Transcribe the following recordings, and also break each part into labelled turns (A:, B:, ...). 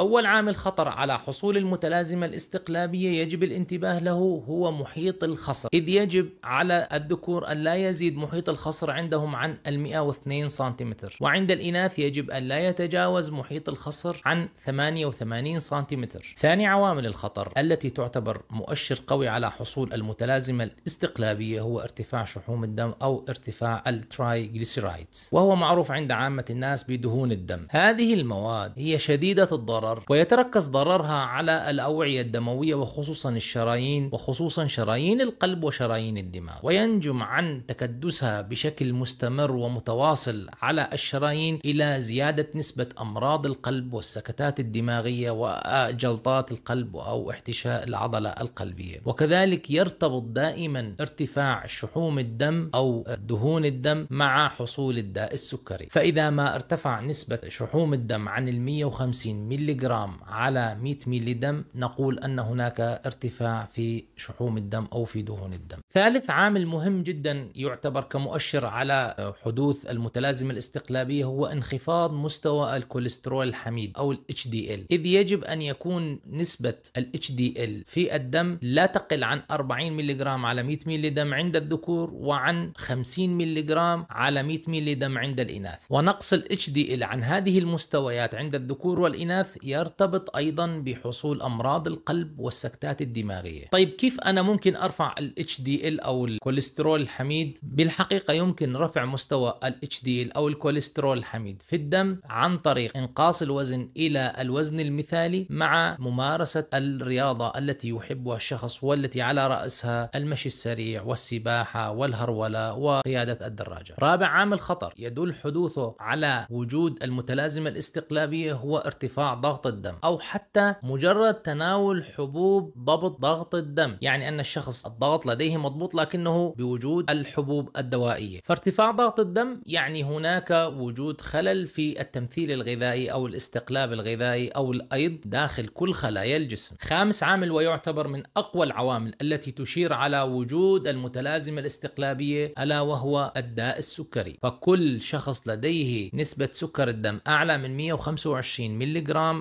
A: أول عامل خطر على حصول المتلازمة الاستقلابية يجب الانتباه له هو محيط الخصر إذ يجب على الذكور أن لا يزيد محيط الخصر عندهم عن 102 سنتيمتر وعند الإناث يجب أن لا يتجاوز محيط الخصر عن 88 سنتيمتر ثاني عوامل الخطر التي تعتبر مؤشر قوي على حصول المتلازمة الاستقلابية هو ارتفاع شحوم الدم أو ارتفاع الترايجليسيرايد وهو معروف عند عامة الناس بدهون الدم هذه المواد هي شديدة الضرر الضرر ويتركز ضررها على الأوعية الدموية وخصوصا الشرايين وخصوصا شرايين القلب وشرايين الدماغ وينجم عن تكدسها بشكل مستمر ومتواصل على الشرايين إلى زيادة نسبة أمراض القلب والسكتات الدماغية وجلطات القلب أو احتشاء العضلة القلبية وكذلك يرتبط دائما ارتفاع شحوم الدم أو دهون الدم مع حصول الداء السكري فإذا ما ارتفع نسبة شحوم الدم عن 150 ميلي جرام على 100 ملي دم نقول أن هناك ارتفاع في شحوم الدم أو في دهون الدم ثالث عامل مهم جدا يعتبر كمؤشر على حدوث المتلازمة الاستقلابية هو انخفاض مستوى الكوليسترول الحميد أو ال HDL إذ يجب أن يكون نسبة ال HDL في الدم لا تقل عن 40 جرام على 100 ملي دم عند الذكور وعن 50 جرام على 100 ملي دم عند الإناث ونقص ال HDL عن هذه المستويات عند الذكور والإناث يرتبط أيضا بحصول أمراض القلب والسكتات الدماغية طيب كيف أنا ممكن أرفع ال HDL أو الكوليسترول الحميد بالحقيقة يمكن رفع مستوى ال HDL أو الكوليسترول الحميد في الدم عن طريق إنقاص الوزن إلى الوزن المثالي مع ممارسة الرياضة التي يحبها الشخص والتي على رأسها المشي السريع والسباحة والهرولة وقيادة الدراجة رابع عامل خطر يدل حدوثه على وجود المتلازمة الاستقلابية هو ارتفاع ضغط ضغط الدم أو حتى مجرد تناول حبوب ضبط ضغط الدم يعني أن الشخص الضغط لديه مضبوط لكنه بوجود الحبوب الدوائية فارتفاع ضغط الدم يعني هناك وجود خلل في التمثيل الغذائي أو الاستقلاب الغذائي أو الأيض داخل كل خلايا الجسم خامس عامل ويعتبر من أقوى العوامل التي تشير على وجود المتلازمة الاستقلابية ألا وهو الداء السكري فكل شخص لديه نسبة سكر الدم أعلى من 125 ملغ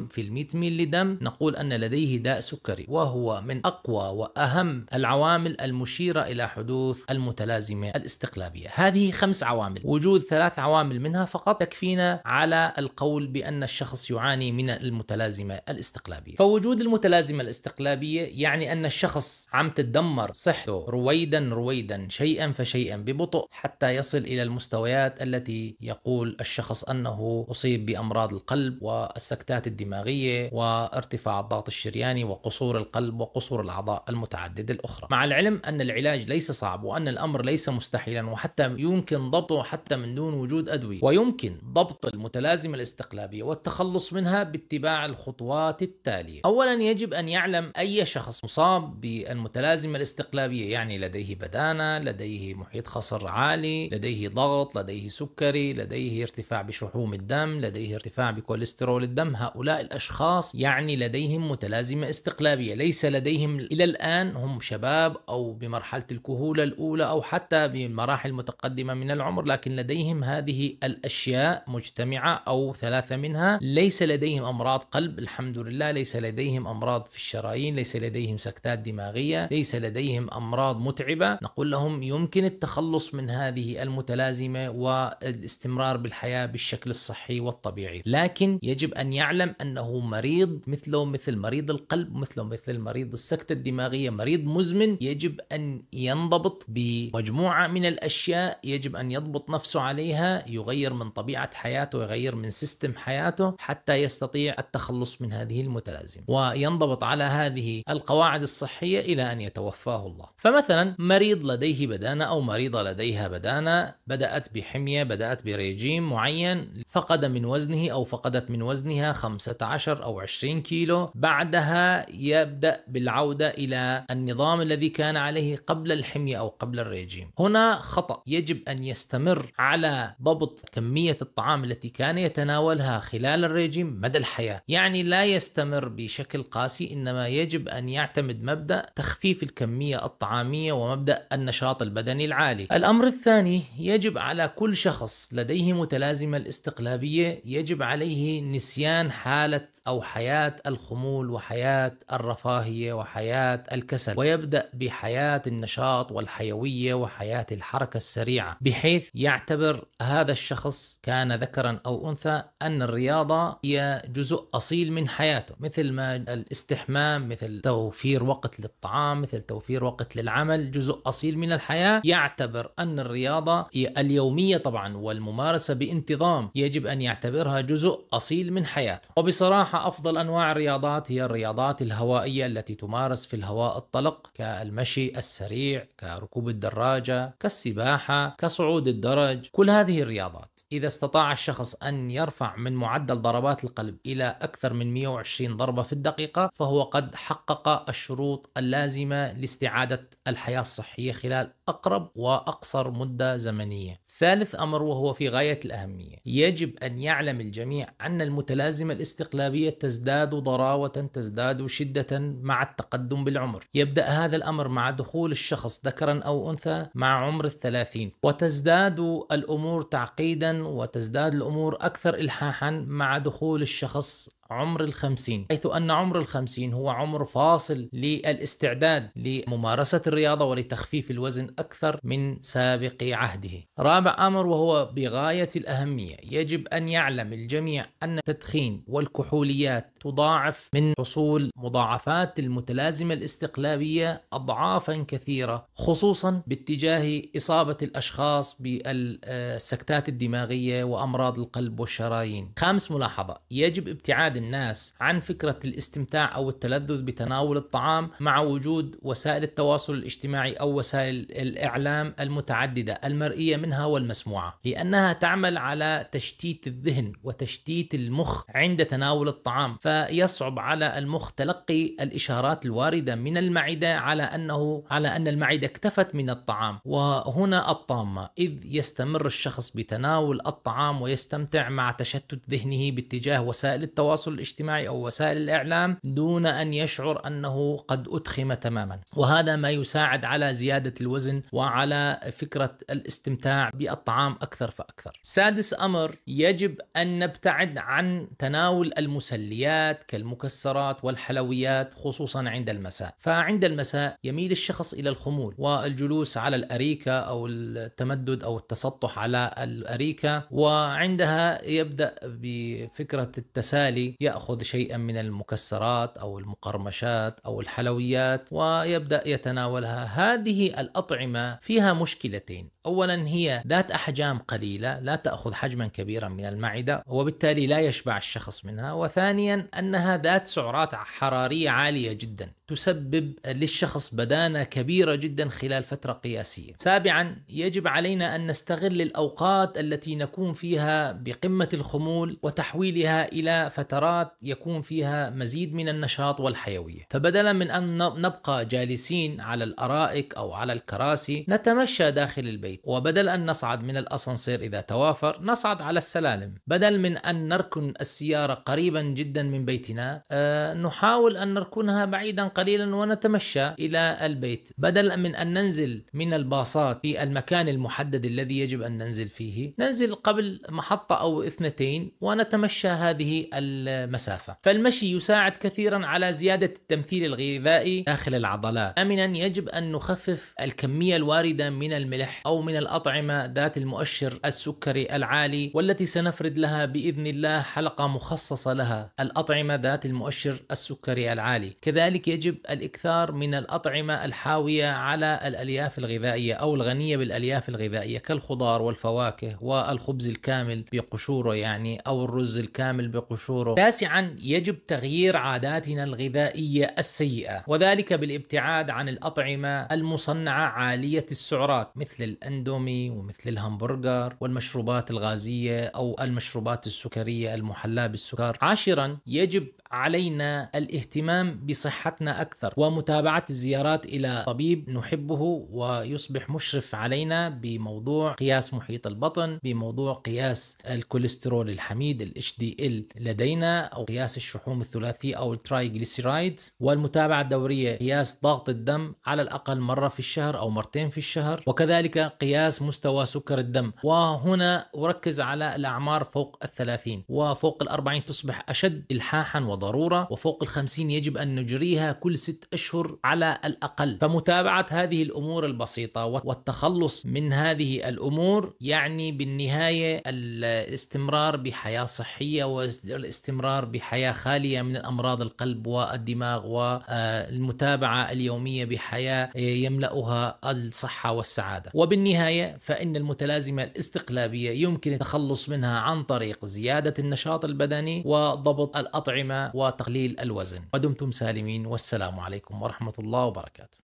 A: في ال100 ملي دم نقول أن لديه داء سكري وهو من أقوى وأهم العوامل المشيرة إلى حدوث المتلازمة الاستقلابية هذه خمس عوامل وجود ثلاث عوامل منها فقط تكفينا على القول بأن الشخص يعاني من المتلازمة الاستقلابية فوجود المتلازمة الاستقلابية يعني أن الشخص عم تدمر صحته رويدا رويدا شيئا فشيئا ببطء حتى يصل إلى المستويات التي يقول الشخص أنه أصيب بأمراض القلب والسكتات الدماغية الدماغية وارتفاع الضغط الشرياني وقصور القلب وقصور الأعضاء المتعددة الأخرى مع العلم أن العلاج ليس صعب وأن الأمر ليس مستحيلا وحتى يمكن ضبطه حتى من دون وجود أدوية ويمكن ضبط المتلازمة الاستقلابية والتخلص منها باتباع الخطوات التالية أولا يجب أن يعلم أي شخص مصاب بالمتلازمة الاستقلابية يعني لديه بدانة لديه محيط خصر عالي لديه ضغط لديه سكري لديه ارتفاع بشحوم الدم لديه ارتفاع بكوليسترول الدم هؤلاء هؤلاء الأشخاص يعني لديهم متلازمة استقلابية ليس لديهم إلى الآن هم شباب أو بمرحلة الكهولة الأولى أو حتى بمراحل متقدمة من العمر لكن لديهم هذه الأشياء مجتمعة أو ثلاثة منها ليس لديهم أمراض قلب الحمد لله ليس لديهم أمراض في الشرايين ليس لديهم سكتات دماغية ليس لديهم أمراض متعبة نقول لهم يمكن التخلص من هذه المتلازمة والاستمرار بالحياة بالشكل الصحي والطبيعي لكن يجب أن يعلم أنه مريض مثله مثل مريض القلب مثله مثل مريض السكتة الدماغية مريض مزمن يجب أن ينضبط بمجموعة من الأشياء يجب أن يضبط نفسه عليها يغير من طبيعة حياته يغير من سيستم حياته حتى يستطيع التخلص من هذه المتلازمة وينضبط على هذه القواعد الصحية إلى أن يتوفاه الله فمثلا مريض لديه بدانة أو مريضة لديها بدانة بدأت بحمية بدأت بريجيم معين فقد من وزنه أو فقدت من وزنها خمسة 15 أو 20 كيلو بعدها يبدأ بالعودة إلى النظام الذي كان عليه قبل الحمية أو قبل الريجيم هنا خطأ يجب أن يستمر على ضبط كمية الطعام التي كان يتناولها خلال الريجيم مدى الحياة يعني لا يستمر بشكل قاسي إنما يجب أن يعتمد مبدأ تخفيف الكمية الطعامية ومبدأ النشاط البدني العالي الأمر الثاني يجب على كل شخص لديه متلازمة الاستقلابية يجب عليه نسيان حال حاله او حياه الخمول وحياه الرفاهيه وحياه الكسل ويبدا بحياه النشاط والحيويه وحياه الحركه السريعه بحيث يعتبر هذا الشخص كان ذكرا او انثى ان الرياضه هي جزء اصيل من حياته مثل ما الاستحمام مثل توفير وقت للطعام مثل توفير وقت للعمل جزء اصيل من الحياه يعتبر ان الرياضه اليوميه طبعا والممارسه بانتظام يجب ان يعتبرها جزء اصيل من حياته وبس بصراحة أفضل أنواع الرياضات هي الرياضات الهوائية التي تمارس في الهواء الطلق كالمشي السريع كركوب الدراجة كالسباحة كصعود الدرج كل هذه الرياضات إذا استطاع الشخص أن يرفع من معدل ضربات القلب إلى أكثر من 120 ضربة في الدقيقة فهو قد حقق الشروط اللازمة لاستعادة الحياة الصحية خلال أقرب وأقصر مدة زمنية ثالث امر وهو في غايه الاهميه، يجب ان يعلم الجميع ان المتلازمه الاستقلابيه تزداد ضراوه تزداد شده مع التقدم بالعمر، يبدا هذا الامر مع دخول الشخص ذكرا او انثى مع عمر الثلاثين، وتزداد الامور تعقيدا وتزداد الامور اكثر الحاحا مع دخول الشخص عمر الخمسين حيث أن عمر الخمسين هو عمر فاصل للاستعداد لممارسة الرياضة ولتخفيف الوزن أكثر من سابق عهده رابع أمر وهو بغاية الأهمية يجب أن يعلم الجميع أن التدخين والكحوليات تضاعف من حصول مضاعفات المتلازمة الاستقلابية أضعافا كثيرة خصوصا باتجاه إصابة الأشخاص بالسكتات الدماغية وأمراض القلب والشرايين خامس ملاحظة يجب ابتعاد ابتعاد الناس عن فكره الاستمتاع او التلذذ بتناول الطعام مع وجود وسائل التواصل الاجتماعي او وسائل الاعلام المتعدده المرئيه منها والمسموعه لانها تعمل على تشتيت الذهن وتشتيت المخ عند تناول الطعام فيصعب على المخ تلقي الاشارات الوارده من المعده على انه على ان المعده اكتفت من الطعام وهنا الطامه اذ يستمر الشخص بتناول الطعام ويستمتع مع تشتت ذهنه باتجاه وسائل التواصل التواصل الاجتماعي او وسائل الاعلام دون ان يشعر انه قد ادخم تماما وهذا ما يساعد على زياده الوزن وعلى فكره الاستمتاع بالطعام اكثر فاكثر سادس امر يجب ان نبتعد عن تناول المسليات كالمكسرات والحلويات خصوصا عند المساء فعند المساء يميل الشخص الى الخمول والجلوس على الاريكه او التمدد او التسطح على الاريكه وعندها يبدا بفكره التسالي ياخذ شيئا من المكسرات او المقرمشات او الحلويات ويبدا يتناولها هذه الاطعمه فيها مشكلتين اولا هي ذات احجام قليله لا تاخذ حجما كبيرا من المعده وبالتالي لا يشبع الشخص منها وثانيا انها ذات سعرات حراريه عاليه جدا تسبب للشخص بدانه كبيره جدا خلال فتره قياسيه سابعا يجب علينا ان نستغل الاوقات التي نكون فيها بقمه الخمول وتحويلها الى فترات فترات يكون فيها مزيد من النشاط والحيوية فبدلا من أن نبقى جالسين على الأرائك أو على الكراسي نتمشى داخل البيت وبدل أن نصعد من الأسانسير إذا توافر نصعد على السلالم بدل من أن نركن السيارة قريبا جدا من بيتنا آه، نحاول أن نركنها بعيدا قليلا ونتمشى إلى البيت بدل من أن ننزل من الباصات في المكان المحدد الذي يجب أن ننزل فيه ننزل قبل محطة أو اثنتين ونتمشى هذه ال المسافة فالمشي يساعد كثيرا على زيادة التمثيل الغذائي داخل العضلات أمنا يجب أن نخفف الكمية الواردة من الملح أو من الأطعمة ذات المؤشر السكري العالي والتي سنفرد لها بإذن الله حلقة مخصصة لها الأطعمة ذات المؤشر السكري العالي كذلك يجب الإكثار من الأطعمة الحاوية على الألياف الغذائية أو الغنية بالألياف الغذائية كالخضار والفواكه والخبز الكامل بقشوره يعني أو الرز الكامل بقشوره تاسعا يجب تغيير عاداتنا الغذائية السيئة وذلك بالابتعاد عن الأطعمة المصنعة عالية السعرات مثل الأندومي ومثل الهمبرجر والمشروبات الغازية أو المشروبات السكرية المحلاة بالسكر عاشرا يجب علينا الاهتمام بصحتنا أكثر ومتابعة الزيارات إلى طبيب نحبه ويصبح مشرف علينا بموضوع قياس محيط البطن بموضوع قياس الكوليسترول الحميد ال HDL لدينا أو قياس الشحوم الثلاثي أو الترايجليسيرايد والمتابعة الدورية قياس ضغط الدم على الأقل مرة في الشهر أو مرتين في الشهر وكذلك قياس مستوى سكر الدم وهنا أركز على الأعمار فوق 30 وفوق 40 تصبح أشد إلحاحا وضرورة وفوق 50 يجب أن نجريها كل ست أشهر على الأقل فمتابعة هذه الأمور البسيطة والتخلص من هذه الأمور يعني بالنهاية الاستمرار بحياة صحية والاستمرار الاستمرار بحياه خاليه من الامراض القلب والدماغ والمتابعه اليوميه بحياه يملاها الصحه والسعاده. وبالنهايه فان المتلازمه الاستقلابيه يمكن التخلص منها عن طريق زياده النشاط البدني وضبط الاطعمه وتقليل الوزن. ودمتم سالمين والسلام عليكم ورحمه الله وبركاته.